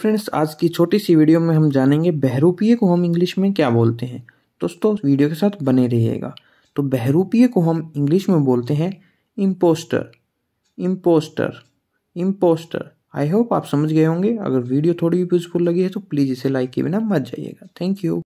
friends आज की छोटी सी वीडियो में हम जानेंगे बहरूपीय को हम इंग्लिश में क्या बोलते हैं दोस्तों वीडियो के साथ बने रहिएगा तो बहरूपीय को हम इंग्लिश में बोलते हैं impostor impostor impostor I hope आप समझ गए होंगे अगर वीडियो थोड़ी भी यूजफुल लगी है तो प्लीज़ इसे लाइक के बिना मत जाइएगा थैंक यू